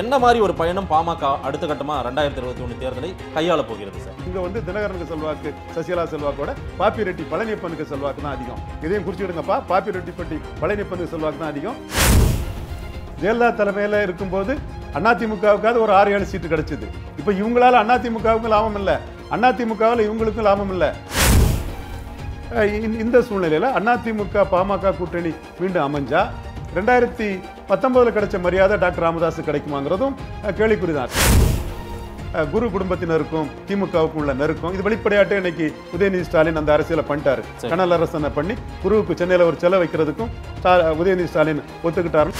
என்ன மாதிரி ஒரு பயணம் பாமக அடுத்த கட்டமா ரெண்டாயிரத்தி இருபத்தி ஒன்று தேர்தலை கையாள போகிறது சார் இங்கே வந்து தினகரனுக்கு செல்வாக்கு சசிகலா செல்வாக்கோட பாப்பி ரெட்டி பழனியப்பனுக்கு செல்வாக்கு தான் அதிகம் இதையும் விடுங்கப்பா பாப்பி ரெட்டிப்பட்டி பழனியப்பனுக்கு செல்வாக்கு தான் அதிகம் ஜெயலலிதா தலைமையில் இருக்கும்போது அதிமுகவுக்காவது ஒரு ஆறு ஏழு சீட்டு கிடைச்சது இப்போ இவங்களால அதிமுகவுக்கும் லாபம் இல்லை அதிமுகவில் இவங்களுக்கும் லாபம் இல்லை இந்த சூழ்நிலையில் அதிமுக பாமக கூட்டணி மீண்டும் அமைஞ்சா ரெண்டாயிரத்தி பத்தொன்பதில் கிடைச்ச மரியாதை டாக்டர் ராமதாஸ் கிடைக்குமாங்கிறதும் கேள்விக்குறிதான் குரு குடும்பத்தினருக்கும் திமுகவுக்கும் உள்ள நெருக்கம் இது வெளிப்படையாட்டு இன்னைக்கு உதயநிதி ஸ்டாலின் அந்த அரசியலை பண்ணிட்டாரு கனல் அரசனை பண்ணி குருவுக்கு சென்னையில் ஒரு செலவு வைக்கிறதுக்கும் உதயநிதி ஸ்டாலின் ஒத்துக்கிட்டாரு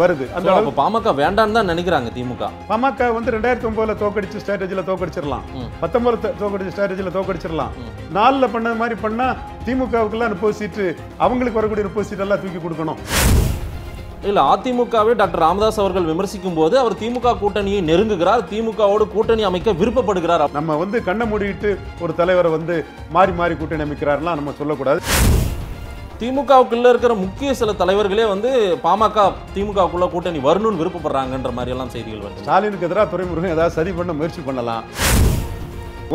வருது அந்த பாமக வேண்டாம் தான் நினைக்கிறாங்க திமுக பாமக வந்து ரெண்டாயிரத்தி ஒன்பதுல தோக்கடிச்சு ஸ்ட்ராட்டஜில தோக்கடிச்சிடலாம் பத்தொன்பதுல தோக்கடிச்சு ஸ்ட்ராட்டஜில தோக்கடிச்சிடலாம் நாலுல பண்ணது மாதிரி பண்ணா திமுகவுக்குலாம் முப்பது சீட்டு அவங்களுக்கு வரக்கூடிய முப்பது சீட் எல்லாம் தூக்கி கொடுக்கணும் இல்ல அதிமுகவே டாக்டர் ராமதாஸ் அவர்கள் விமர்சிக்கும் போது அவர் திமுக கூட்டணியை நெருங்குகிறார் திமுகவோடு கூட்டணி அமைக்க விருப்பப்படுகிறார் நம்ம வந்து கண்ணை மூடிட்டு ஒரு தலைவரை வந்து மாறி மாறி கூட்டணி அமைக்கிறார்லாம் நம்ம சொல்லக்கூடாது திமுகவுக்குள்ளே இருக்கிற முக்கிய சில தலைவர்களே வந்து பாமக திமுகவுக்குள்ளே கூட்டணி வரணும்னு விருப்பப்படுறாங்கன்ற மாதிரியெல்லாம் செய்திகள் வருது ஸ்டாலினுக்கு எதிராக துறைமுருகன் ஏதாவது சரி பண்ண முயற்சி பண்ணலாம்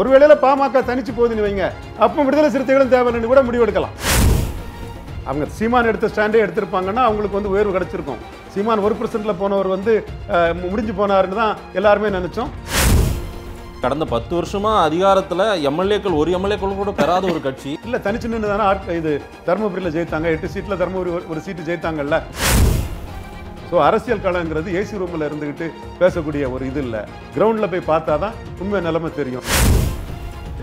ஒருவேளையில் பாமக தனிச்சு போகுதுன்னு வைங்க அப்போ விடுதலை சிறுத்தைகளும் தேவைன்னு கூட முடிவெடுக்கலாம் அவங்க சீமான் எடுத்த ஸ்டாண்டே எடுத்திருப்பாங்கன்னா அவங்களுக்கு வந்து உயர்வு கிடச்சிருக்கும் சீமான் ஒரு பர்சன்ட்டில் போனவர் வந்து முடிஞ்சு போனாருன்னு தான் எல்லாருமே நினச்சோம் கடந்த பத்து வருஷமா அதிகாரத்துல எம்எல்ஏக்கள் ஒரு எம்எல்ஏக்கள் கூட பெறாத ஒரு கட்சி இல்ல தனிச்சு நின்று இது தருமபுரியில ஜெயித்தாங்க எட்டு சீட்ல தருமபுரி ஒரு சீட்டு ஜெயித்தாங்கல்ல ஸோ அரசியல் காலங்கிறது ஏசி ரூமில் இருந்துக்கிட்டு பேசக்கூடிய ஒரு இது இல்லை கிரவுண்டில் போய் பார்த்தா தான் உண்மை நிலைமை தெரியும்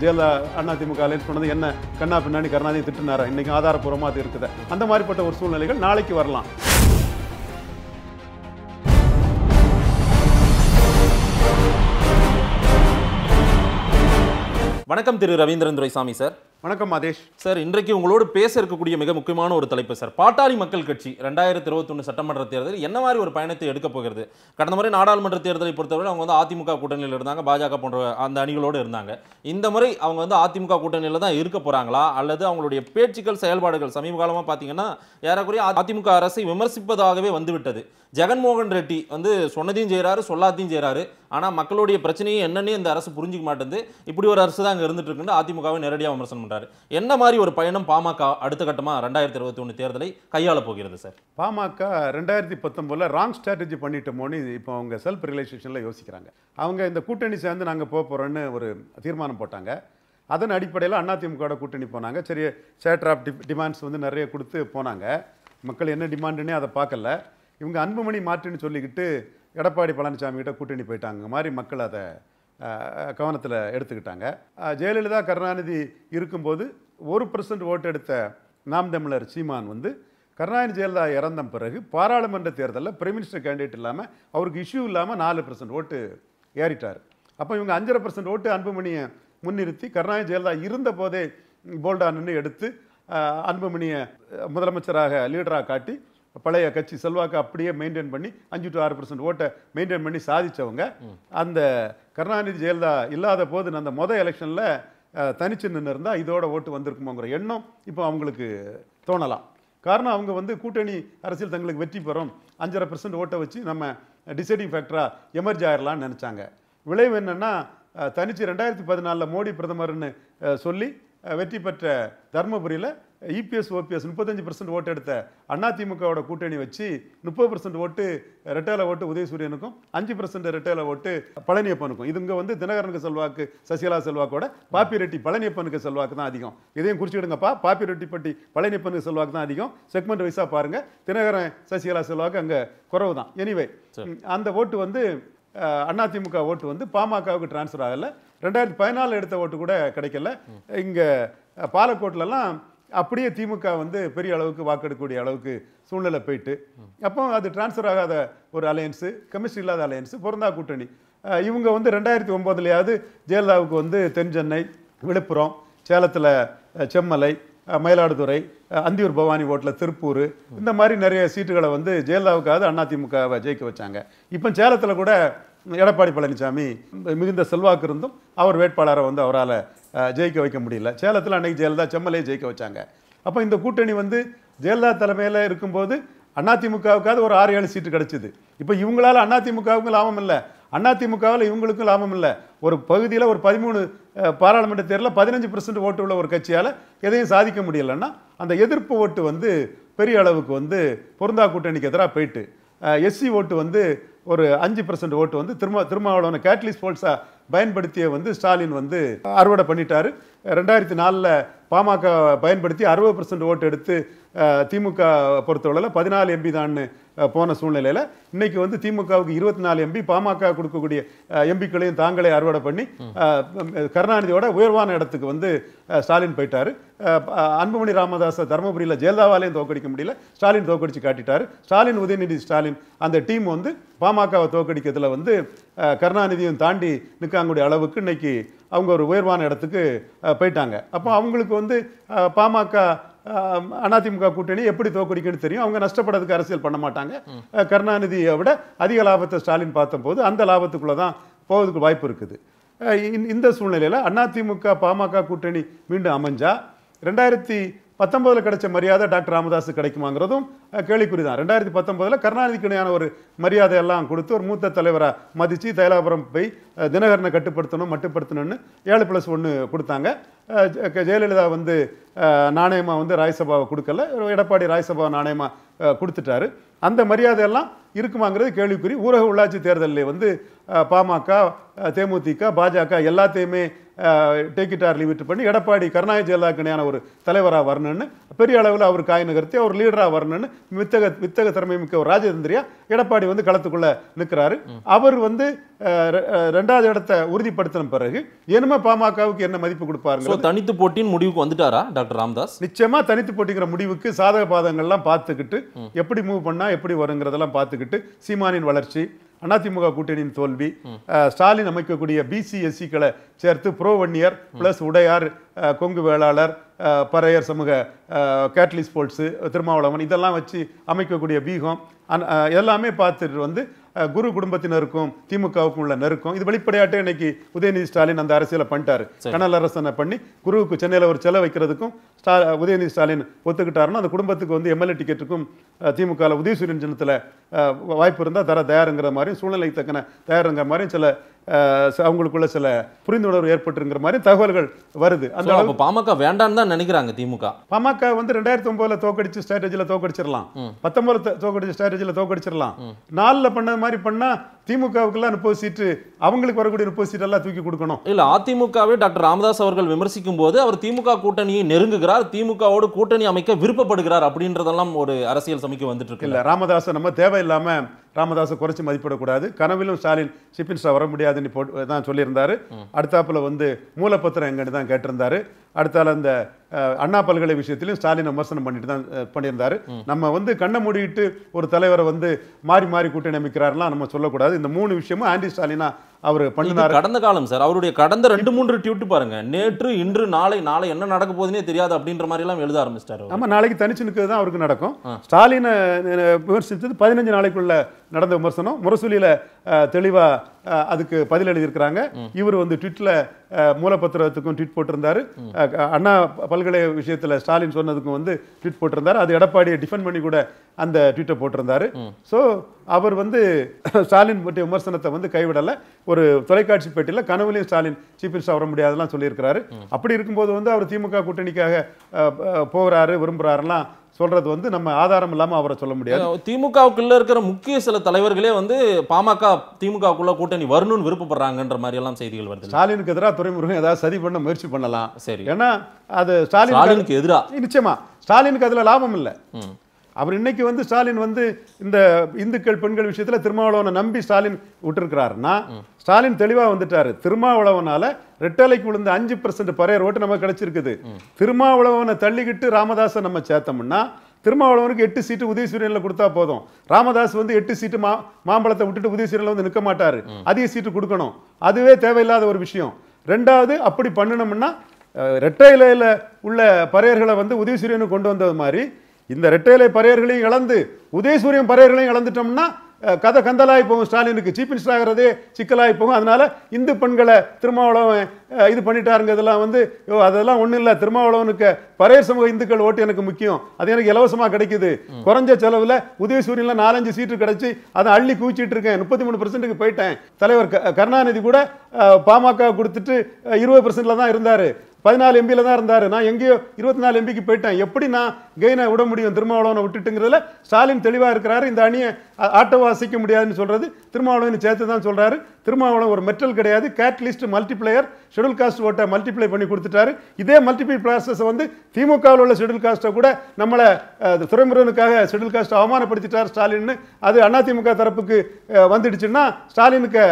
ஜெயலலிதா அண்ணா திமுக அலையன்ஸ் பண்ணது என்ன கண்ணா பின்னாடி கருணாதி திட்டுனாரா இன்னைக்கு ஆதாரப்பூர்வமாக அது இருக்குது அந்த மாதிரிப்பட்ட ஒரு சூழ்நிலைகள் நாளைக்கு வரலாம் வணக்கம் திரு ரவீந்திரன் துரைசாமி சார் வணக்கம் மாதேஷ் சார் இன்றைக்கு உங்களோடு பேச இருக்கக்கூடிய மிக முக்கியமான ஒரு தலைப்பு சார் பாட்டாளி மக்கள் கட்சி ரெண்டாயிரத்தி இருபத்தொன்று சட்டமன்ற தேர்தல் என்ன மாதிரி ஒரு பயணத்தை எடுக்க போகிறது கடந்த முறை நாடாளுமன்ற தேர்தலை பொறுத்தவரை அவங்க வந்து அதிமுக கூட்டணியில் இருந்தாங்க பாஜக போன்ற அந்த அணிகளோடு இருந்தாங்க இந்த முறை அவங்க வந்து அதிமுக கூட்டணியில் தான் இருக்க போகிறாங்களா அல்லது அவங்களுடைய பேச்சுக்கள் செயல்பாடுகள் சமீப காலமாக பார்த்தீங்கன்னா ஏறக்குறைய அதிமுக அரசை விமர்சிப்பதாகவே வந்துவிட்டது ஜெகன்மோகன் ரெட்டி வந்து சொன்னதையும் செய்கிறாரு சொல்லாத்தையும் செய்கிறாரு ஆனால் மக்களுடைய பிரச்சனையும் என்னென்னே இந்த அரசு புரிஞ்சிக்க மாட்டேங்குது இப்படி ஒரு அரசு தான் அங்கே இருந்துட்டு இருக்குன்னு அதிமுகவை நேரடியாக விமர்சனம் பண்ணுறாரு என்ன மாதிரி ஒரு பயணம் பாமக அடுத்த கட்டமாக ரெண்டாயிரத்தி இருபத்தி ஒன்று தேர்தலை கையாள போகிறது சார் பாமக ரெண்டாயிரத்தி பத்தொம்போதில் ராங் ஸ்ட்ராட்டஜி பண்ணிட்டோமோன்னு இப்போ அவங்க செல்ஃப் ரிலேஷேஷனில் யோசிக்கிறாங்க அவங்க இந்த கூட்டணி சேர்ந்து நாங்கள் போக போகிறோன்னு ஒரு தீர்மானம் போட்டாங்க அதன் அடிப்படையில் அதிமுகவோட கூட்டணி போனாங்க சரி சேட்டர் ஆஃப் டிமாண்ட்ஸ் வந்து நிறைய கொடுத்து போனாங்க மக்கள் என்ன டிமாண்டுன்னே அதை பார்க்கல இவங்க அன்புமணி மாற்றுன்னு சொல்லிக்கிட்டு எடப்பாடி பழனிசாமி கிட்ட கூட்டணி போயிட்டாங்க மாதிரி மக்கள் அதை கவனத்தில் எடுத்துக்கிட்டாங்க ஜெயலலிதா கருணாநிதி இருக்கும்போது ஒரு பர்சன்ட் ஓட்டு எடுத்த நாம் தமிழர் சீமான் வந்து கருணாநிதி ஜெயலலிதா இறந்த பிறகு பாராளுமன்ற தேர்தலில் பிரைம் மினிஸ்டர் கேண்டிடேட் இல்லாமல் அவருக்கு இஷ்யூ இல்லாமல் நாலு பர்சன்ட் ஓட்டு ஏறிட்டார் அப்போ இவங்க அஞ்சரை பர்சன்ட் ஓட்டு அன்புமணியை முன்னிறுத்தி கருணாநிதி ஜெயலலிதா இருந்த போதே போல்டா நின்று எடுத்து அன்புமணியை முதலமைச்சராக லீடராக காட்டி பழைய கட்சி செல்வாக்கு அப்படியே மெயின்டைன் பண்ணி அஞ்சு டு ஆறு பர்சன்ட் ஓட்டை மெயின்டைன் பண்ணி சாதித்தவங்க அந்த கருணாநிதி ஜெயலலிதா இல்லாத போது அந்த மொதல் எலெக்ஷனில் தனிச்சு நின்று இருந்தால் இதோட ஓட்டு வந்திருக்குமோங்கிற எண்ணம் இப்போ அவங்களுக்கு தோணலாம் காரணம் அவங்க வந்து கூட்டணி அரசியல் தங்களுக்கு வெற்றி பெறும் அஞ்சரை பெர்சன்ட் ஓட்டை வச்சு நம்ம டிசைடிங் ஃபேக்டராக எமர்ஜ் ஆயிடலாம்னு நினச்சாங்க விளைவு என்னென்னா தனிச்சு ரெண்டாயிரத்தி பதினாலில் மோடி பிரதமர்னு சொல்லி வெற்றி பெற்ற தருமபுரியில் இபிஎஸ் ஓபிஎஸ் முப்பத்தஞ்சு பர்சன்ட் ஓட்டு எடுத்த அதிமுகவோட கூட்டணி வச்சு முப்பது பர்சன்ட் ஓட்டு ரெட்டேல ஓட்டு உதயசூரியனுக்கும் அஞ்சு பர்சன்ட் ரெட்டேல ஓட்டு பழனியப்பனுக்கும் இதுங்க வந்து தினகரனுக்கு செல்வாக்கு சசிகலா செல்வாக்கோட பாப்பி ரெட்டி பழனியப்பனுக்கு செல்வாக்கு தான் அதிகம் இதையும் குறிச்சிடுங்கப்பா பட்டி பழனியப்பனுக்கு செல்வாக்கு தான் அதிகம் செக்மெண்ட் வைஸாக பாருங்கள் தினகரன் சசிகலா செல்வாக்கு அங்கே குறவு தான் எனிவே அந்த ஓட்டு வந்து அதிமுக ஓட்டு வந்து பாமகவுக்கு டிரான்ஸ்ஃபர் ஆகலை ரெண்டாயிரத்தி பதினாலில் எடுத்த ஓட்டு கூட கிடைக்கல இங்கே பாலக்கோட்டிலலாம் அப்படியே திமுக வந்து பெரிய அளவுக்கு வாக்கெடுக்கூடிய அளவுக்கு சூழ்நிலை போயிட்டு அப்போ அது டிரான்ஸ்ஃபர் ஆகாத ஒரு அலையன்ஸு கெமிஸ்ட்ரி இல்லாத அலையன்ஸு பொருந்தா கூட்டணி இவங்க வந்து ரெண்டாயிரத்தி ஒம்போதுலையாவது ஜெயலலிதாவுக்கு வந்து தென் சென்னை விழுப்புரம் சேலத்தில் செம்மலை மயிலாடுதுறை அந்தியூர் பவானி ஓட்டில் திருப்பூர் இந்த மாதிரி நிறைய சீட்டுகளை வந்து ஜெயலலிதாவுக்காவது அதிமுகவை ஜெயிக்க வச்சாங்க இப்போ சேலத்தில் கூட எடப்பாடி பழனிசாமி மிகுந்த செல்வாக்கு இருந்தும் அவர் வேட்பாளரை வந்து அவரால் ஜெயிக்க வைக்க முடியல சேலத்தில் அன்னைக்கு ஜெயலலிதா செம்மலையை ஜெயிக்க வச்சாங்க அப்போ இந்த கூட்டணி வந்து ஜெயலலிதா தலைமையில் இருக்கும்போது அதிமுகவுக்காவது ஒரு ஆறு ஏழு சீட்டு கிடச்சிது இப்போ இவங்களால் அதிமுகவுக்கும் லாபம் இல்லை அதிமுகவில் இவங்களுக்கும் லாபம் இல்லை ஒரு பகுதியில் ஒரு பதிமூணு பாராளுமன்ற தேர்தலில் பதினஞ்சு பர்சன்ட் ஓட்டு உள்ள ஒரு கட்சியால் எதையும் சாதிக்க முடியலன்னா அந்த எதிர்ப்பு ஓட்டு வந்து பெரிய அளவுக்கு வந்து பொருந்தா கூட்டணிக்கு எதிராக போயிட்டு எஸ்சி ஓட்டு வந்து ஒரு அஞ்சு பர்சன்ட் ஓட்டு வந்து திருமா திருமாவளவனை கேட்லிஸ் போல்ஸாக பயன்படுத்திய வந்து ஸ்டாலின் வந்து அறுவடை பண்ணிட்டார் ரெண்டாயிரத்தி நாலில் பாமக பயன்படுத்தி அறுபது பர்சன்ட் ஓட்டு எடுத்து திமுக பொறுத்தவரையில் பதினாலு எம்பி தான்னு போன சூழ்நிலையில் இன்னைக்கு வந்து திமுகவுக்கு இருபத்தி நாலு எம்பி பாமக கொடுக்கக்கூடிய எம்பிக்களையும் தாங்களே அறுவடை பண்ணி கருணாநிதியோட உயர்வான இடத்துக்கு வந்து ஸ்டாலின் போயிட்டார் அன்புமணி ராமதாஸ் தருமபுரியில் ஜெயலலிதாவாலையும் தோக்கடிக்க முடியல ஸ்டாலின் தோக்கடிச்சு காட்டிட்டார் ஸ்டாலின் உதயநிதி ஸ்டாலின் அந்த டீம் வந்து பாமகவை தோக்கடிக்கிறதுல வந்து கருணாநிதியும் தாண்டி நிற்காங்கூடிய அளவுக்கு இன்னைக்கு அவங்க ஒரு உயர்வான இடத்துக்கு போயிட்டாங்க அப்போ அவங்களுக்கு வந்து பாமக அதிமுக கூட்டணி எப்படி தோக்கடிக்குன்னு தெரியும் அவங்க நஷ்டப்படுறதுக்கு அரசியல் பண்ண மாட்டாங்க கருணாநிதியை விட அதிக லாபத்தை ஸ்டாலின் பார்த்தபோது அந்த லாபத்துக்குள்ளே தான் போவதுக்கு வாய்ப்பு இருக்குது இந்த சூழ்நிலையில் அதிமுக பாமக கூட்டணி மீண்டும் அமைஞ்சா ரெண்டாயிரத்தி பத்தொம்பதில் கிடைச்ச மரியாதை டாக்டர் ராமதாஸ் கிடைக்குமாங்கிறதும் கேள்விக்குறி தான் ரெண்டாயிரத்தி பத்தொம்பதில் கருணாநிதிக்கு இணையான ஒரு மரியாதை எல்லாம் கொடுத்து ஒரு மூத்த தலைவராக மதித்து தைலாபுரம் போய் தினகரனை கட்டுப்படுத்தணும் மட்டுப்படுத்தணும்னு ஏழு ப்ளஸ் ஒன்று கொடுத்தாங்க ஜெயலலிதா வந்து நாணயமாக வந்து ராஜ்சபாவை கொடுக்கல எடப்பாடி ராஜ்சபா நாணயமாக கொடுத்துட்டாரு அந்த மரியாதையெல்லாம் இருக்குமாங்கிறது கேள்விக்குறி ஊரக உள்ளாட்சி தேர்தலில் வந்து பாமக தேமுதிக பாஜக எல்லாத்தையுமே டேக்கிட்டார் லிமிட் பண்ணி எடப்பாடி கருணாநிதி ஜெயலலிதாக்கணையான ஒரு தலைவராக வரணும்னு பெரிய அளவில் அவர் காய் நகர்த்தி அவர் லீடராக வரணும்னு வித்தக வித்தக திறமை மிக்க ஒரு ராஜதந்திரியா எடப்பாடி வந்து களத்துக்குள்ளே நிற்கிறாரு அவர் வந்து ரெண்டாவது இடத்தை உறுதிப்படுத்தின பிறகு என்னமே பாமகவுக்கு என்ன மதிப்பு கொடுப்பாரு தனித்து போட்டியின் முடிவுக்கு வந்துட்டாரா டாக்டர் ராம்தாஸ் நிச்சயமா தனித்து போட்டிங்கிற முடிவுக்கு சாதக பாதங்கள்லாம் பார்த்துக்கிட்டு எப்படி மூவ் பண்ணா எப்படி வருங்கிறதெல்லாம் பார்த்துக்கிட்டு சீமானின் வளர்ச்சி அதிமுக கூட்டணியின் தோல்வி ஸ்டாலின் அமைக்கக்கூடிய பிசிஎஸ்சிக்களை e எஸ்சிக்களை சேர்த்து புரோவன்னியர் பிளஸ் உடையார் கொங்கு வேளாளர் பறையர் சமூக கேட்லி ஸ்போர்ட்ஸு திருமாவளவன் இதெல்லாம் வச்சு அமைக்கக்கூடிய பீகம் எல்லாமே பார்த்துட்டு வந்து குரு குடும்பத்தினருக்கும் திமுகவுக்கும் உள்ள நெருக்கம் இது வெளிப்படையாட்டே இன்னைக்கு உதயநிதி ஸ்டாலின் அந்த அரசியலை பண்ணிட்டாரு கனல் அரசனை பண்ணி குருவுக்கு சென்னையில் ஒரு செலவு வைக்கிறதுக்கும் ஸ்டா உதயநிதி ஸ்டாலின் ஒத்துக்கிட்டாருன்னா அந்த குடும்பத்துக்கு வந்து எம்எல்ஏ டிக்கெட்டுக்கும் திமுகவில் உதயசூரியன் ஜனத்தில் வாய்ப்பு இருந்தால் தர தயாருங்கிற மாதிரியும் சூழ்நிலைக்கு தக்கன தயாருங்கிற மாதிரியும் சில அவங்களுக்குள்ள சில புரிந்துணர்வு ஏற்பட்டுங்கிற மாதிரி தகவல்கள் வருது அந்த பாமக வேண்டான்னு தான் நினைக்கிறாங்க திமுக பாமக வந்து ரெண்டாயிரத்தி ஒன்பதுல தோக்கடிச்சு ஸ்ட்ராட்டஜியில் தோக்கடிச்சிடலாம் பத்தொன்பது தோக்கடிச்சு ஸ்ட்ராட்டஜியில் தோக்கடிச்சிடலாம் நாலில் பண்ண மாதிரி பண்ணால் திமுகவுக்குலாம் முப்பது சீட்டு அவங்களுக்கு வரக்கூடிய முப்பது சீட்டெல்லாம் தூக்கி கொடுக்கணும் இல்லை அதிமுகவே டாக்டர் ராமதாஸ் அவர்கள் விமர்சிக்கும் போது அவர் திமுக கூட்டணியை நெருங்குகிறார் இருக்கிறார் திமுகவோடு கூட்டணி அமைக்க விருப்பப்படுகிறார் அப்படின்றதெல்லாம் ஒரு அரசியல் சமைக்க வந்துட்டு இருக்கு இல்லை ராமதாஸ் நம்ம தேவையில்லாம ராமதாஸை குறைச்சி மதிப்பிடக்கூடாது கனவிலும் ஸ்டாலின் சிப்பின் வர முடியாதுன்னு போட்டு தான் சொல்லியிருந்தார் வந்து மூலப்பத்திரம் எங்கன்னு தான் கேட்டிருந்தாரு அடுத்தால அந்த அண்ணா பல்கலை விஷயத்திலும் ஸ்டாலின் விமர்சனம் பண்ணிட்டு தான் பண்ணியிருந்தாரு நம்ம வந்து கண்ணை மூடிட்டு ஒரு தலைவரை வந்து மாறி மாறி கூட்டணி அமைக்கிறாருலாம் நம்ம சொல்லக்கூடாது இந்த மூணு விஷயமும் ஆண்டி ஸ்டாலினா அவர் பண்ணினார் கடந்த காலம் சார் அவருடைய கடந்த ரெண்டு மூன்று ட்வீட் பாருங்க நேற்று இன்று நாளை நாளை என்ன நடக்க போகுதுன்னே தெரியாது அப்படின்ற மாதிரி எல்லாம் எழுத ஆரம்பிச்சிட்டாரு ஆமா நாளைக்கு தனிச்சு நிற்கிறது தான் அவருக்கு நடக்கும் ஸ்டாலினை விமர்சித்தது பதினஞ்சு நாளைக்குள்ள நடந்த விமர்சனம் முரசொலியில தெளிவா அதுக்கு பதில் எழுதியிருக்கிறாங்க இவர் வந்து ட்விட்டில் மூலப்பத்திரத்துக்கும் ட்விட் போட்டிருந்தார் அண்ணா பல்கலை விஷயத்தில் ஸ்டாலின் சொன்னதுக்கும் வந்து ட்விட் போட்டிருந்தார் அது எடப்பாடியை டிஃபெண்ட் பண்ணி கூட அந்த ட்விட்டை போட்டிருந்தார் ஸோ அவர் வந்து ஸ்டாலின் பற்றிய விமர்சனத்தை வந்து கைவிடலை ஒரு தொலைக்காட்சி பேட்டியில் கனவுலையும் ஸ்டாலின் சீஃப் மினிஸ்டர் வர முடியாதெல்லாம் சொல்லியிருக்கிறாரு அப்படி இருக்கும்போது வந்து அவர் திமுக கூட்டணிக்காக போகிறாரு விரும்புகிறாருலாம் சொல்றது வந்து நம்ம ஆதாரம் இல்லாமல் அவரை சொல்ல முடியாது திமுகவுக்குள்ள இருக்கிற முக்கிய சில தலைவர்களே வந்து பாமக திமுகவுக்குள்ள கூட்டணி வரணும்னு விருப்பப்படுறாங்கன்ற மாதிரி எல்லாம் செய்திகள் வருது ஸ்டாலினுக்கு எதிராக துறைமுருகன் ஏதாவது சரி பண்ண முயற்சி பண்ணலாம் சரி ஏன்னா அது ஸ்டாலின் ஸ்டாலினுக்கு எதிராக நிச்சயமா ஸ்டாலினுக்கு அதுல லாபம் இல்லை அவர் இன்னைக்கு வந்து ஸ்டாலின் வந்து இந்த இந்துக்கள் பெண்கள் விஷயத்தில் திருமாவளவனை நம்பி ஸ்டாலின் விட்டுருக்கிறாருன்னா ஸ்டாலின் தெளிவாக வந்துட்டாரு திருமாவளவனால ரெட்டலைக்கு விழுந்த அஞ்சு பர்சன்ட் பறைய ஓட்டு நமக்கு கிடைச்சிருக்குது திருமாவளவனை தள்ளிக்கிட்டு ராமதாஸை நம்ம சேர்த்தோம்னா திருமாவளவனுக்கு எட்டு சீட்டு உதயசூரியனில் கொடுத்தா போதும் ராமதாஸ் வந்து எட்டு சீட்டு மா மாம்பழத்தை விட்டுட்டு உதயசூரியனில் வந்து நிற்க மாட்டார் அதிக சீட்டு கொடுக்கணும் அதுவே தேவையில்லாத ஒரு விஷயம் ரெண்டாவது அப்படி பண்ணணும்னா ரெட்டை இலையில் உள்ள பறையர்களை வந்து உதயசூரியனு கொண்டு வந்தது மாதிரி இந்த ரெட்டையிலை பறையர்களையும் இழந்து உதயசூரியன் பறையர்களையும் இழந்துட்டோம்னா கதை கந்தலாகி போகும் ஸ்டாலினுக்கு சீஃப் மினிஸ்டர் ஆகிறதே சிக்கலாகி போகும் அதனால் இந்து பெண்களை திருமாவளவன் இது பண்ணிட்டாருங்கிறதெல்லாம் வந்து யோ அதெல்லாம் ஒன்றும் இல்லை திருமாவளவனுக்கு பறைய சமூக இந்துக்கள் ஓட்டு எனக்கு முக்கியம் அது எனக்கு இலவசமாக கிடைக்குது குறைஞ்ச செலவில் உதயசூரியனில் நாலஞ்சு சீட்டு கிடச்சி அதை அள்ளி குவிச்சிட்டு இருக்கேன் முப்பத்தி மூணு பர்சன்ட்டுக்கு போயிட்டேன் தலைவர் கருணாநிதி கூட பாமக கொடுத்துட்டு இருபது பர்சன்ட்டில் தான் இருந்தார் பதினாலு எம்பியில் தான் இருந்தார் நான் எங்கேயோ இருபத்தி நாலு எம்பிக்கு போயிட்டேன் எப்படி நான் கெயினை விட முடியும் திருமாவளவனை விட்டுட்டுங்கிறதுல ஸ்டாலின் தெளிவாக இருக்கிறாரு இந்த அணியை ஆட்டோ வாசிக்க முடியாதுன்னு சொல்கிறது திருமாவளவன் சேர்த்து தான் சொல்கிறாரு திருமாவளவன் ஒரு மெட்டல் கிடையாது கேட்லிஸ்ட் மல்டிப்ளையர் ஷெடியூல் காஸ்ட் ஓட்டை மல்டிப்ளை பண்ணி கொடுத்துட்டாரு இதே மல்டிபிள் ப்ராசஸை வந்து திமுகவில் உள்ள ஷெடியூல் காஸ்ட்டை கூட நம்மளை துறைமுருகனுக்காக ஷெடியூல் காஸ்ட்டை அவமானப்படுத்திட்டார் ஸ்டாலின்னு அது அதிமுக தரப்புக்கு வந்துடுச்சுன்னா ஸ்டாலினுக்கு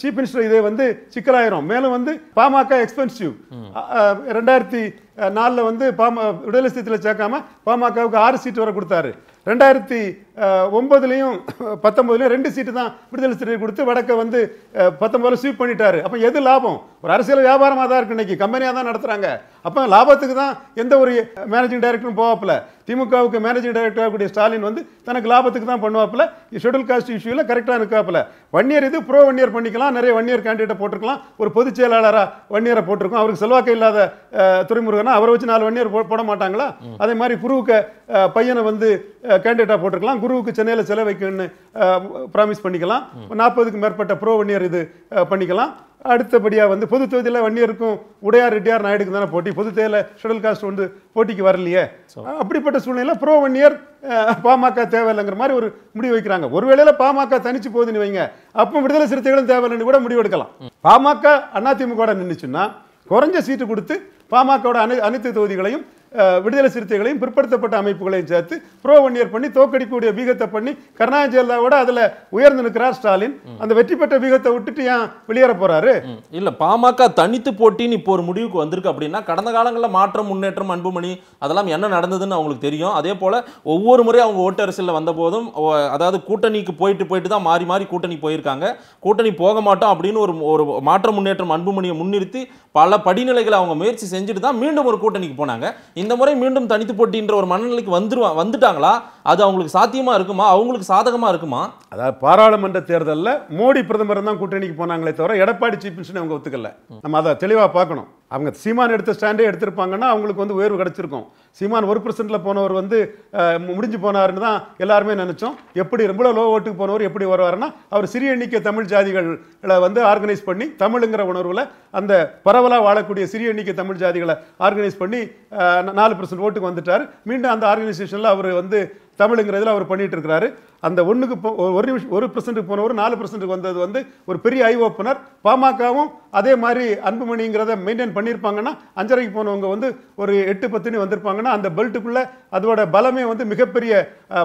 சீஃப் மினிஸ்டர் இதே வந்து சிக்கலாயிரும் மேலும் வந்து பாமக எக்ஸ்பென்சிவ் ரெண்டாயிரத்தி நாலில் வந்து பாம விடுதலை சேர்க்காம பாமகவுக்கு ஆறு சீட் வர கொடுத்தாரு ரெண்டாயிரத்தி ஒம்பதுலேயும் பத்தொம்பதுலேயும் ரெண்டு சீட்டு தான் விடுதலை சிறுத்தை கொடுத்து வடக்கை வந்து பத்தொம்பதுல ஸ்வீப் பண்ணிட்டாரு அப்போ எது லாபம் ஒரு அரசியல் வியாபாரமாக தான் இருக்குது இன்றைக்கி கம்பெனியாக தான் நடத்துகிறாங்க அப்போ லாபத்துக்கு தான் எந்த ஒரு மேனேஜிங் டைரக்டரும் போவாப்பில் திமுகவுக்கு மேனேஜிங் டைரக்டராக கூடிய ஸ்டாலின் வந்து தனக்கு லாபத்துக்கு தான் பண்ணுவாப்பில் ஷெடியூல் காஸ்ட் இஷ்யூவில் கரெக்டாக இருக்காப்பில் வன்னியர் இயர் இது ப்ரோ வன்னியர் இயர் பண்ணிக்கலாம் நிறைய வன்னியர் இயர் கேண்டிடேட்டை போட்டிருக்கலாம் ஒரு பொதுச் செயலாளராக வன்னியரை இயரை போட்டிருக்கோம் அவருக்கு செல்வாக்கு இல்லாத துறைமுருகனா அவரை வச்சு நாலு வன்னியர் இயர் போட மாட்டாங்களா அதே மாதிரி குருவுக்கு பையனை வந்து கேண்டிடேட்டாக போட்டிருக்கலாம் குருவுக்கு சென்னையில் சிலை வைக்கணும்னு ப்ராமிஸ் பண்ணிக்கலாம் நாற்பதுக்கு மேற்பட்ட ப்ரோ வன்னியர் இது பண்ணிக்கலாம் அடுத்தபடியாக வந்து பொது தொகுதியில் வன்னியருக்கும் உடையார் ரெட்டியார் நாயுடுக்கும் தானே போட்டி பொது தேர்தலில் ஷெடியூல் காஸ்ட் வந்து போட்டிக்கு வரலையே அப்படிப்பட்ட சூழ்நிலை ப்ரோ வன்னியர் பாமக தேவையில்லைங்கிற மாதிரி ஒரு முடிவு வைக்கிறாங்க ஒரு வேளையில் பாமக தனிச்சு போகுதுன்னு வைங்க அப்போ விடுதலை சிறுத்தைகளும் தேவையில்லைன்னு கூட முடிவு எடுக்கலாம் பாமக அதிமுக நின்றுச்சுன்னா குறைஞ்ச சீட்டு கொடுத்து பாமகவோட அனை அனைத்து தொகுதிகளையும் விடுதலை சிறுத்தைகளையும் பிற்படுத்தப்பட்ட அமைப்புகளையும் சேர்த்து ப்ரோ வன்னியர் பண்ணி தோக்கடிக்கூடிய வீகத்தை பண்ணி கருணாநிதி விட அதில் உயர்ந்து நிற்கிறார் ஸ்டாலின் அந்த வெற்றி பெற்ற வீகத்தை விட்டுட்டு ஏன் வெளியேற போறாரு இல்லை பாமக தனித்து போட்டின்னு இப்போ ஒரு முடிவுக்கு வந்திருக்கு அப்படின்னா கடந்த காலங்களில் மாற்றம் முன்னேற்றம் அன்புமணி அதெல்லாம் என்ன நடந்ததுன்னு அவங்களுக்கு தெரியும் அதே போல் ஒவ்வொரு முறையும் அவங்க ஓட்டு வந்த போதும் அதாவது கூட்டணிக்கு போயிட்டு போயிட்டு தான் மாறி மாறி கூட்டணி போயிருக்காங்க கூட்டணி போக மாட்டோம் அப்படின்னு ஒரு ஒரு மாற்றம் முன்னேற்றம் அன்புமணியை முன்னிறுத்தி பல படிநிலைகளை அவங்க முயற்சி செஞ்சுட்டு தான் மீண்டும் ஒரு கூட்டணிக்கு போனாங்க இந்த முறை மீண்டும் தனித்து போட்டின்ற ஒரு மனநிலைக்கு வந்துருவா வந்துட்டாங்களா அது அவங்களுக்கு சாத்தியமாக இருக்குமா அவங்களுக்கு சாதகமாக இருக்குமா அதாவது பாராளுமன்ற தேர்தலில் மோடி பிரதமர் தான் கூட்டணிக்கு போனாங்களே தவிர எடப்பாடி சீஃப் மினிஸ்டர் அவங்க ஒத்துக்கல நம்ம அதை தெளிவாக பார்க்கணும் அவங்க சீமான் எடுத்த ஸ்டாண்டே எடுத்திருப்பாங்கன்னா அவங்களுக்கு வந்து உயர்வு கிடச்சிருக்கும் சீமான் ஒரு பர்சன்ட்டில் போனவர் வந்து முடிஞ்சு போனாருன்னு தான் எல்லாருமே நினச்சோம் எப்படி ரொம்ப லோ ஓட்டுக்கு போனவர் எப்படி வருவார்னா அவர் சிறிய எண்ணிக்கை தமிழ் ஜாதிகளை வந்து ஆர்கனைஸ் பண்ணி தமிழுங்கிற உணர்வில் அந்த பரவலாக வாழக்கூடிய சிறிய எண்ணிக்கை தமிழ் ஜாதிகளை ஆர்கனைஸ் பண்ணி நாலு பர்சன்ட் ஓட்டுக்கு வந்துட்டார் மீண்டும் அந்த ஆர்கனைசேஷனில் அவர் வந்து தமிழுங்கிறதுல அவர் பண்ணிட்டு இருக்கிறாரு அந்த ஒன்றுக்கு ஒரு நிமிஷம் ஒரு பர்சன்ட்டுக்கு போனவர் நாலு பர்சன்ட்டுக்கு வந்தது வந்து ஒரு பெரிய ஐ ஓப்பனர் பாமகவும் அதே மாதிரி அன்புமணிங்கிறத மெயின்டைன் பண்ணியிருப்பாங்கன்னா அஞ்சரைக்கு போனவங்க வந்து ஒரு எட்டு பத்துன்னு வந்திருப்பாங்கன்னா அந்த பெல்ட்டுக்குள்ளே அதோட பலமே வந்து மிகப்பெரிய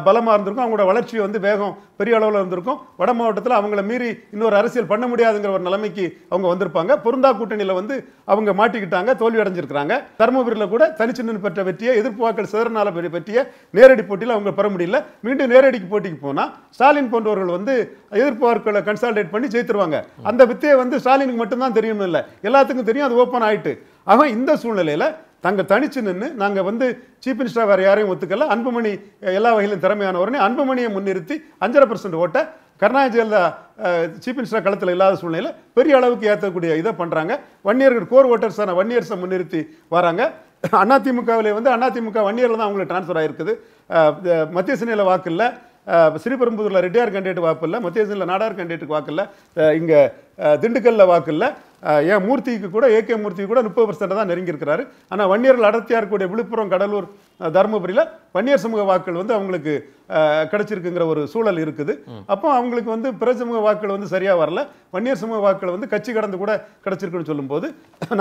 பலமாக இருந்திருக்கும் அவங்களோட வளர்ச்சி வந்து வேகம் பெரிய அளவில் இருந்திருக்கும் வட மாவட்டத்தில் அவங்கள மீறி இன்னொரு அரசியல் பண்ண முடியாதுங்கிற ஒரு நிலைமைக்கு அவங்க வந்திருப்பாங்க பொருந்தா கூட்டணியில் வந்து அவங்க மாட்டிக்கிட்டாங்க தோல்வி அடைஞ்சிருக்கிறாங்க தருமபுரியில் கூட தனிச்சு பெற்ற வெற்றியை எதிர்ப்பு வாக்கள் சிதறனால பற்றிய நேரடி போட்டியில் அவங்க பெற முடியல மீண்டும் நேரடிக்கு போட்டிக்கு போனால் ஸ்டாலின் போன்றவர்கள் வந்து எதிர்ப்பார்ப்புகளை கன்சால்டேட் பண்ணி ஜெயித்துருவாங்க அந்த வித்தையை வந்து ஸ்டாலினுக்கு மட்டும்தான் தெரியும் இல்லை எல்லாத்துக்கும் தெரியும் அது ஓப்பன் ஆகிட்டு அவன் இந்த சூழ்நிலையில் தங்கள் தனிச்சு நின்று நாங்கள் வந்து சீஃப் மினிஸ்டராக வேறு யாரையும் ஒத்துக்கல அன்புமணி எல்லா வகையிலும் திறமையான உடனே அன்புமணியை முன்னிறுத்தி அஞ்சரை பர்சன்ட் ஓட்டை கருணாநிதி ஜெயலலிதா சீஃப் மினிஸ்டர் களத்தில் இல்லாத சூழ்நிலையில் பெரிய அளவுக்கு ஏற்றக்கூடிய இதை பண்ணுறாங்க வன்னியர்கள் கோர் ஓட்டர்ஸான வன்னியர்ஸை முன்னிறுத்தி வராங்க அதிமுகவிலே வந்து அதிமுக வன்னியரில் தான் அவங்களுக்கு டிரான்ஸ்ஃபர் ஆகிருக்குது மத்திய வாக்கு இல்லை ஸ்ரீபெரும்புதூரில் ரெட்டியார் கேண்டிடேட் இல்லை மத்திய சினையில் நாடார் கேண்டிடேட்டுக்கு இல்லை இங்கே திண்டுக்கல்லில் இல்லை ஏன் மூர்த்திக்கு கூட ஏகே மூர்த்திக்கு கூட முப்பது பர்சன்ட் தான் நெருங்கியிருக்கிறாரு ஆனால் வன்னியர்கள் அடர்த்தியாக இருக்கக்கூடிய விழுப்புரம் கடலூர் தருமபுரியில் வன்னியர் சமூக வாக்கள் வந்து அவங்களுக்கு கிடைச்சிருக்குங்கிற ஒரு சூழல் இருக்குது அப்போ அவங்களுக்கு வந்து பிற சமூக வாக்குகள் வந்து சரியாக வரல வன்னியர் சமூக வாக்கள் வந்து கட்சி கடந்து கூட கிடைச்சிருக்குன்னு சொல்லும்போது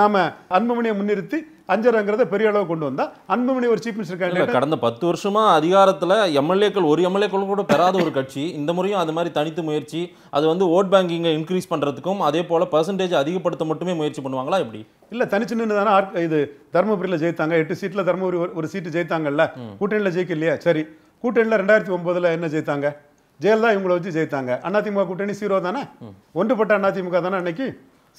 நாம் அன்புமணியை முன்னிறுத்தி அஞ்சரங்கிறத பெரிய அளவு கொண்டு வந்தால் அன்புமணி ஒரு சீஃப் மினிஸ்டர் கேண்டிடேட் கடந்த பத்து வருஷமாக அதிகாரத்தில் எம்எல்ஏக்கள் ஒரு எம்எல்ஏக்கள் கூட பெறாத ஒரு கட்சி இந்த முறையும் அது மாதிரி தனித்து முயற்சி அது வந்து ஓட் பேங்கிங்கை இன்க்ரீஸ் பண்ணுறதுக்கும் அதே போல் பர்சன்டேஜ் அதிகப்படுத்த மட்டுமே முயற்சி பண்ணுவாங்களா எப்படி இல்லை தனிச்சு நின்று தானே இது தருமபுரியில் ஜெயித்தாங்க எட்டு சீட்டில் தருமபுரி ஒரு சீட்டு ஜெயித்தாங்கல்ல கூட்டணியில் ஜெயிக்கலையா சரி கூட்டணியில் ரெண்டாயிரத்தி ஒம்போதில் என்ன ஜெயித்தாங்க ஜெயலலிதா இவங்கள வச்சு ஜெயித்தாங்க அதிமுக கூட்டணி சீரோ தானே ஒன்றுபட்ட அதிமுக தானே அன்னைக்கு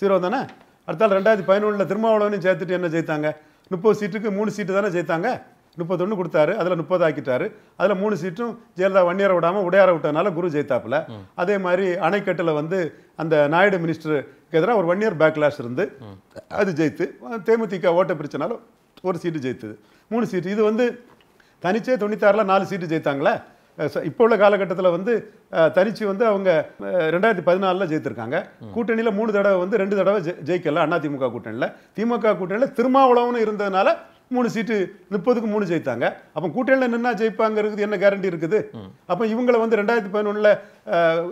சீரோ தானே அடுத்தால் ரெண்டாயிரத்தி பதினொன்றில் திருமாவளவனையும் சேர்த்துட்டு என்ன ஜெயித்தாங்க முப்பது சீட்டுக்கு மூணு சீட்டு தானே ஜெயித்தாங்க முப்பத்தொன்று கொடுத்தாரு அதில் முப்பது ஆக்கிட்டாரு அதில் மூணு சீட்டும் ஜெயலலிதா வன்னியரை விடாமல் உடையார விட்டனால குரு ஜெயித்தாப்புல அதே மாதிரி அணைக்கட்டில் வந்து அந்த நாயுடு மினிஸ்டர் எதிராக ஒரு ஒன் இயர் பேக்லாஷ் இருந்து அது ஜெயித்து தேமுதிக ஓட்ட பிரிச்சனாலும் ஒரு சீட்டு ஜெயித்தது மூணு சீட்டு இது வந்து தனிச்சே தொண்ணூத்தாறில் நாலு சீட்டு ஜெயித்தாங்களே இப்போ உள்ள காலகட்டத்தில் வந்து தனிச்சு வந்து அவங்க ரெண்டாயிரத்தி பதினாலில் ஜெயித்திருக்காங்க கூட்டணியில் மூணு தடவை வந்து ரெண்டு தடவை ஜெயிக்கல அதிமுக கூட்டணியில் திமுக கூட்டணியில் திருமாவளவன் இருந்ததுனால மூணு சீட்டு முப்பதுக்கு மூணு ஜெயித்தாங்க அப்போ கூட்டணியில் நின்னா ஜெயிப்பாங்கிறது என்ன கேரண்டி இருக்குது அப்போ இவங்களை வந்து ரெண்டாயிரத்தி பதினொன்றில்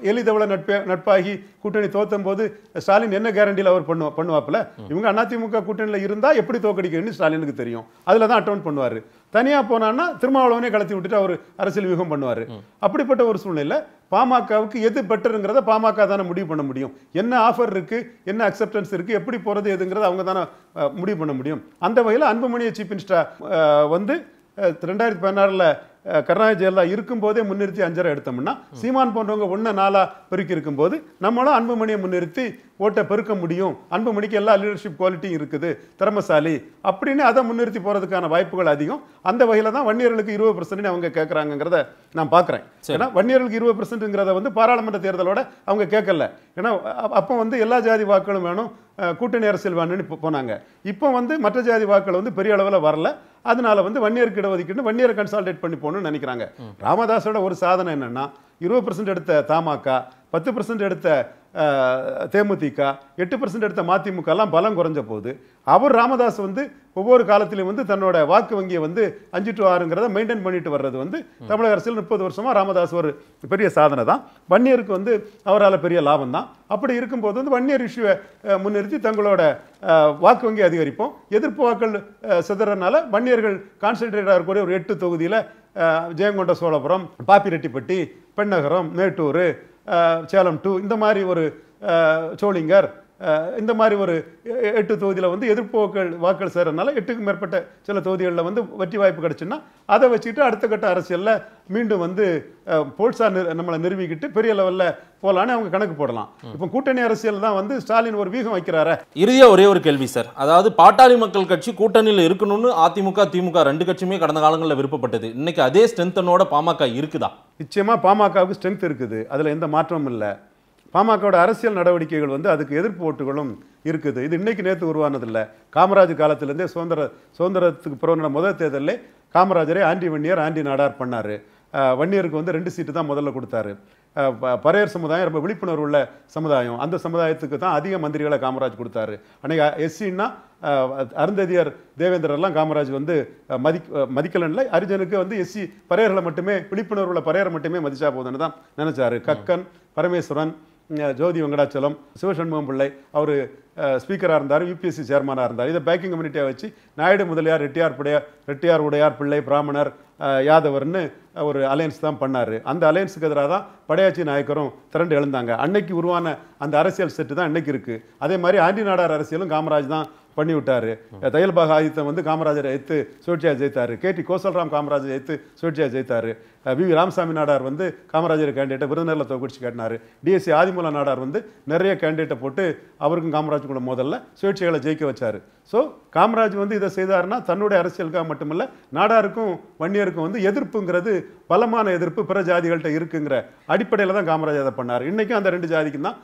எளிதவளை நட்பே நட்பாகி கூட்டணி தோத்தும் போது ஸ்டாலின் என்ன கேரண்டியில் அவர் பண்ணுவா பண்ணுவாப்பில் இவங்க அதிமுக கூட்டணியில் இருந்தால் எப்படி தோக்கடிக்கணும்னு ஸ்டாலினுக்கு தெரியும் அதில் தான் அட்டவுண்ட் பண்ணுவார் தனியாக போனான்னா திருமாவளவனே கலத்தி விட்டுட்டு அவர் அரசியல் வியூகம் பண்ணுவார் அப்படிப்பட்ட ஒரு சூழ்நிலை பாமகவுக்கு எது பெட்டருங்கிறத பாமக தானே முடிவு பண்ண முடியும் என்ன ஆஃபர் இருக்குது என்ன அக்செப்டன்ஸ் இருக்குது எப்படி போகிறது எதுங்கிறத அவங்க தானே முடிவு பண்ண முடியும் அந்த வகையில் அன்புமணியை சீஃப் மினிஸ்டர் வந்து ரெண்டாயிரத்தி பதினாறில் கருணாநிதி ஜெயலலிதா இருக்கும்போதே முன்னிறுத்தி அஞ்சரை எடுத்தோம்னா சீமான் போன்றவங்க ஒன்று நாளாக பெருக்கி இருக்கும்போது நம்மளும் அன்புமணியை முன்னிறுத்தி ஓட்டை பெருக்க முடியும் அன்புமணிக்கு எல்லா லீடர்ஷிப் குவாலிட்டியும் இருக்குது திறமசாலி அப்படின்னு அதை முன்னிறுத்தி போகிறதுக்கான வாய்ப்புகள் அதிகம் அந்த வகையில் தான் வன்னியர்களுக்கு இருபது பர்சன்ட் அவங்க கேட்குறாங்கிறத நான் பார்க்குறேன் ஏன்னா வன்னியர்களுக்கு இருபது பர்சன்ட்டுங்கிறத வந்து பாராளுமன்ற தேர்தலோட அவங்க கேட்கல ஏன்னா அப்போ வந்து எல்லா ஜாதி வாக்களும் வேணும் கூட்டணி அரசியல் வேணும்னு போனாங்க இப்போ வந்து மற்ற ஜாதி வாக்கள் வந்து பெரிய அளவில் வரல அதனால வந்து வன்னியருக்கு இடஒதுக்கீடு வன்னியரை கன்சால்டேட் பண்ணி போகணும்னு நினைக்கிறாங்க ராமதாஸோட ஒரு சாதனை என்னென்னா இருபது பர்சன்ட் எடுத்த தமாக பத்து பர்சன்ட் எடுத்த தேமுதிக எட்டு பர்சன்ட் எடுத்த மதிமுகலாம் பலம் குறைஞ்ச போது அவர் ராமதாஸ் வந்து ஒவ்வொரு காலத்திலையும் வந்து தன்னோட வாக்கு வங்கியை வந்து அஞ்சு டு ஆறுங்கிறத மெயின்டைன் பண்ணிட்டு வர்றது வந்து தமிழக அரசியல் முப்பது வருஷமாக ராமதாஸ் ஒரு பெரிய சாதனை தான் வன்னியருக்கு வந்து அவரால் பெரிய லாபம் தான் அப்படி இருக்கும்போது வந்து வன்னியர் இஷ்யூவை முன்னிறுத்தி தங்களோட வாக்கு வங்கி அதிகரிப்போம் எதிர்ப்பு வாக்கள் சிதறனால வன்னியர்கள் கான்சன்ட்ரேட் ஆகக்கூடிய ஒரு எட்டு தொகுதியில் ஜெயங்கொண்ட சோழபுரம் பாப்பிரெட்டிப்பட்டி பெண்ணகரம் மேட்டூர் சேலம் டூ இந்த மாதிரி ஒரு சோளிங்கர் இந்த மாதிரி ஒரு எட்டு தொகுதியில் வந்து எதிர்ப்புகள் வாக்கள் சேரனால எட்டுக்கும் மேற்பட்ட சில தொகுதிகளில் வந்து வெற்றி வாய்ப்பு கிடச்சுன்னா அதை வச்சுக்கிட்டு அடுத்த கட்ட அரசியலில் மீண்டும் வந்து போல்சா நம்மளை நிறுவிக்கிட்டு பெரிய லெவலில் போகலான்னு அவங்க கணக்கு போடலாம் இப்போ கூட்டணி அரசியல் தான் வந்து ஸ்டாலின் ஒரு வீகம் வைக்கிறார இறுதியாக ஒரே ஒரு கேள்வி சார் அதாவது பாட்டாளி மக்கள் கட்சி கூட்டணியில் இருக்கணும்னு அதிமுக திமுக ரெண்டு கட்சியுமே கடந்த காலங்களில் விருப்பப்பட்டது இன்னைக்கு அதே ஸ்ட்ரென்த்தனோட பாமக இருக்குதா நிச்சயமாக பாமகவுக்கு ஸ்ட்ரென்த் இருக்குது அதில் எந்த மாற்றமும் இல்லை பாமகவோட அரசியல் நடவடிக்கைகள் வந்து அதுக்கு எதிர்ப்பு ஓட்டுகளும் இருக்குது இது இன்றைக்கி நேற்று உருவானதில்லை காமராஜ் காலத்திலேருந்தே சுதந்திர சுதந்திரத்துக்கு பிறகு முதல் தேர்தலில் காமராஜரே ஆண்டி வன்னியர் ஆண்டி நாடார் பண்ணார் வன்னியருக்கு வந்து ரெண்டு சீட்டு தான் முதல்ல கொடுத்தாரு பறையர் சமுதாயம் ரொம்ப விழிப்புணர்வு உள்ள சமுதாயம் அந்த சமுதாயத்துக்கு தான் அதிக மந்திரிகளை காமராஜ் கொடுத்தாரு அன்றைக்கி எஸ்சின்னா அருந்ததியர் தேவேந்திரர்லாம் காமராஜ் வந்து மதி மதிக்கலன்ல அரிஜனுக்கு வந்து எஸ்சி பறையர்களை மட்டுமே விழிப்புணர்வுள்ள பறையரை மட்டுமே மதிச்சா போதுன்னு தான் நினச்சாரு கக்கன் பரமேஸ்வரன் ஜோதி வெங்கடாச்சலம் சிவசண்முகம் பிள்ளை அவர் ஸ்பீக்கராக இருந்தார் யூபிஎஸ்சி சேர்மனாக இருந்தார் இதை பேக்கிங் கம்யூனிட்டியாக வச்சு நாயுடு முதலியார் ரெட்டியார் புடைய ரெட்டியார் உடையார் பிள்ளை பிராமணர் யாதவர்னு ஒரு அலையன்ஸ் தான் பண்ணார் அந்த அலையன்ஸுக்கு எதிராக தான் படையாச்சி நாயக்கரும் திரண்டு எழுந்தாங்க அன்னைக்கு உருவான அந்த அரசியல் செட்டு தான் இன்றைக்கி இருக்குது அதே மாதிரி ஆண்டி நாடார் அரசியலும் காமராஜ் தான் பண்ணிவிட்டார் தையல் தையல்பாக ஆதித்தம் வந்து காமராஜரை எடுத்து சுயேட்சையாக ஜெயித்தார் கேடி கோசல்ராம் காமராஜர் எடுத்து சுயேட்சையாக ஜெயித்தார் வி ராமசாமி நாடார் வந்து காமராஜர் கேண்டிடேட்டை விருதுநரில் தொகுடிச்சு கேட்டினார் டிஎஸ்சி ஆதிமூல நாடார் வந்து நிறைய கேண்டிடேட்டை போட்டு அவருக்கும் காமராஜ் கூட முதல்ல சுயேட்சைகளை ஜெயிக்க வச்சார் ஸோ காமராஜ் வந்து இதை செய்தார்னா தன்னுடைய அரசியலுக்காக மட்டுமல்ல நாடாருக்கும் வன்னியருக்கும் வந்து எதிர்ப்புங்கிறது பலமான எதிர்ப்பு பிற ஜாதிகள்கிட்ட இருக்குங்கிற அடிப்படையில் தான் காமராஜ் அதை பண்ணார் இன்றைக்கும் அந்த ரெண்டு ஜாதிக்கும் தான்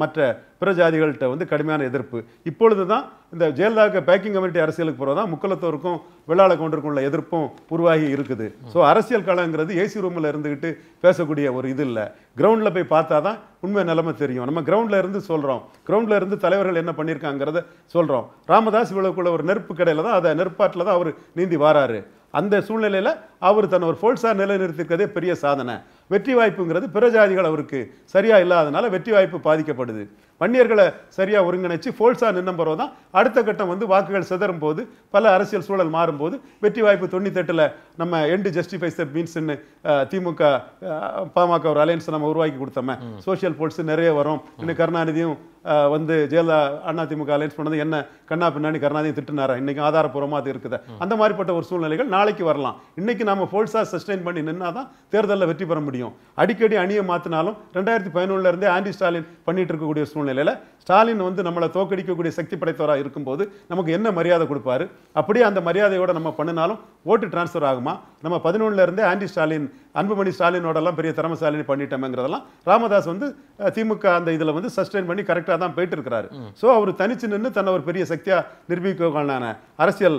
மற்ற பிற ஜாதிகள்கிட்ட வந்து கடுமையான எதிர்ப்பு இப்பொழுது தான் இந்த ஜெயலலிதாவுக்கு பேக்கிங் கமிட்டி அரசியலுக்கு போகிறது தான் முக்கலத்தோருக்கும் வெள்ளாள கொண்டிருக்கும் உள்ள எதிர்ப்பும் உருவாகி இருக்குது ஸோ அரசியல் களங்கிறது ஏசி ரூமில் இருந்துக்கிட்டு பேசக்கூடிய ஒரு இது இல்லை கிரவுண்டில் போய் பார்த்தா தான் உண்மை நிலைமை தெரியும் நம்ம கிரவுண்டில் இருந்து சொல்கிறோம் கிரவுண்டில் இருந்து தலைவர்கள் என்ன பண்ணியிருக்காங்கிறத சொல்கிறோம் ராமதாஸ் இவ்வளவுக்குள்ள ஒரு நெருப்பு கடையில் தான் அதை நெற்பாட்டில் தான் அவர் நீந்தி வாராரு அந்த சூழ்நிலையில் அவர் தன்னை ஒரு ஃபோல்ஸாக நிலைநிறுத்திக்கிறதே பெரிய சாதனை வெற்றி வாய்ப்புங்கிறது பிற ஜாதிகள் அவருக்கு சரியாக இல்லாததுனால வெற்றி வாய்ப்பு பாதிக்கப்படுது வன்னியர்களை சரியாக ஒருங்கிணைச்சு ஃபோல்ஸாக நின்ன பிறகு தான் அடுத்த கட்டம் வந்து வாக்குகள் சிதறும் போது பல அரசியல் சூழல் மாறும்போது வெற்றி வாய்ப்பு தொண்ணூத்தெட்டில் நம்ம எண்டு ஜஸ்டிஃபைஸ் த மீன்ஸ்னு திமுக பாமக ஒரு அலையன்ஸ் நம்ம உருவாக்கி கொடுத்தோமே சோஷியல் போல்ஸ் நிறைய வரும் இன்னும் கருணாநிதியும் வந்து ஜெயலலிதா அண்ணா திமுக அலையன்ஸ் பண்ணது என்ன கண்ணா பின்னாடி கருணாநிதி திட்டினாரா இன்னைக்கு ஆதாரப்பூர்வமாக அது இருக்குது அந்த மாதிரிப்பட்ட ஒரு சூழ்நிலைகள் நாளைக்கு வரலாம் இன்னைக்கு நம்ம ஃபோல்ஸாக சஸ்டெயின் பண்ணி நின்னா தான் தேர்தலில் வெற்றி பெற முடியும் அடிக்கடி அணியை மாற்றினாலும் ரெண்டாயிரத்தி பதினொன்றுலேருந்தே ஆண்டி ஸ்டாலின் பண்ணிட்டு இருக்கக்கூடிய சூழ்நிலை சூழ்நிலையில் ஸ்டாலின் வந்து நம்மளை தோக்கடிக்கக்கூடிய சக்தி படைத்தவராக இருக்கும்போது நமக்கு என்ன மரியாதை கொடுப்பாரு அப்படியே அந்த மரியாதையோட நம்ம பண்ணினாலும் ஓட்டு டிரான்ஸ்ஃபர் ஆகுமா நம்ம பதினொன்னுலேருந்தே ஆண்டி ஸ்டாலின் அன்புமணி ஸ்டாலினோடலாம் பெரிய திறமசாலினி பண்ணிட்டோமேங்கிறதெல்லாம் ராமதாஸ் வந்து திமுக அந்த இதில் வந்து சஸ்டெயின் பண்ணி கரெக்டாக தான் போயிட்டு இருக்கிறாரு ஸோ அவர் தனிச்சு நின்று தன்னை ஒரு பெரிய சக்தியாக நிரூபிக்கான அரசியல்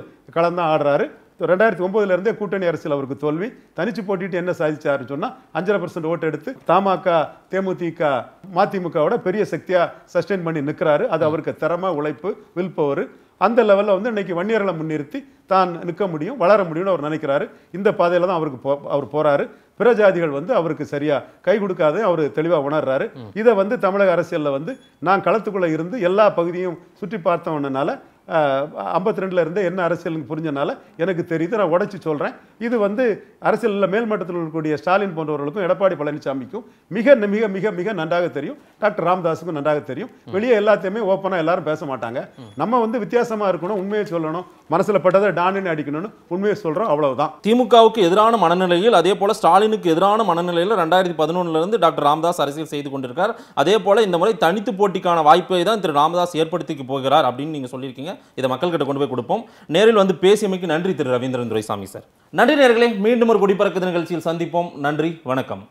தான் ஆடுறாரு ரெண்டாயிரத்தி ஒன்பதுல இருந்தே கூட்டணி அரசியல் அவருக்கு தோல்வி தனிச்சு போட்டிட்டு என்ன சாதிச்சாருன்னு சொன்னால் அஞ்சரை பர்சன்ட் ஓட்டு எடுத்து தமாக தேமுதிக மதிமுகவோட பெரிய சக்தியாக சஸ்டெயின் பண்ணி நிற்கிறாரு அது அவருக்கு திறமை உழைப்பு வில் பவர் அந்த லெவலில் வந்து இன்னைக்கு வன்னியர்களை முன்னிறுத்தி தான் நிற்க முடியும் வளர முடியும்னு அவர் நினைக்கிறாரு இந்த பாதையில் தான் அவருக்கு போ அவர் போகிறாரு பிற ஜாதிகள் வந்து அவருக்கு சரியாக கை கொடுக்காது அவர் தெளிவாக உணர்றாரு இதை வந்து தமிழக அரசியலில் வந்து நான் களத்துக்குள்ளே இருந்து எல்லா பகுதியும் சுற்றி பார்த்தவனால ஐம்பத்தி ரெண்டில் இருந்தே என்ன அரசியல்னு புரிஞ்சனால எனக்கு தெரியுது நான் உடச்சி சொல்கிறேன் இது வந்து அரசியலில் மேல்மட்டத்தில் இருக்கக்கூடிய ஸ்டாலின் போன்றவர்களுக்கும் எடப்பாடி பழனிசாமிக்கும் மிக மிக மிக மிக நன்றாக தெரியும் டாக்டர் ராம்தாஸுக்கும் நன்றாக தெரியும் வெளியே எல்லாத்தையுமே ஓப்பனாக எல்லாரும் பேச மாட்டாங்க நம்ம வந்து வித்தியாசமாக இருக்கணும் உண்மையை சொல்லணும் மனசில் பட்டதை டானின்னு அடிக்கணும்னு உண்மையை சொல்கிறோம் அவ்வளவுதான் திமுகவுக்கு எதிரான மனநிலையில் அதே போல் ஸ்டாலினுக்கு எதிரான மனநிலையில் ரெண்டாயிரத்தி பதினொன்னுலேருந்து டாக்டர் ராம்தாஸ் அரசியல் செய்து கொண்டிருக்கார் அதே போல் இந்த முறை தனித்து போட்டிக்கான வாய்ப்பை தான் திரு ராமதாஸ் ஏற்படுத்திக்கு போகிறார் அப்படின்னு நீங்கள் சொல்லியிருக்கீங்க இதை மக்கள்கிட்ட கொண்டு போய் கொடுப்போம் நேரில் வந்து பேசியமைக்கு நன்றி திரு ரவீந்திரன் துரைசாமி சார் நன்றி நேர்களே மீண்டும் ஒரு குடிபறக்குது நிகழ்ச்சியில் சந்திப்போம் நன்றி வணக்கம்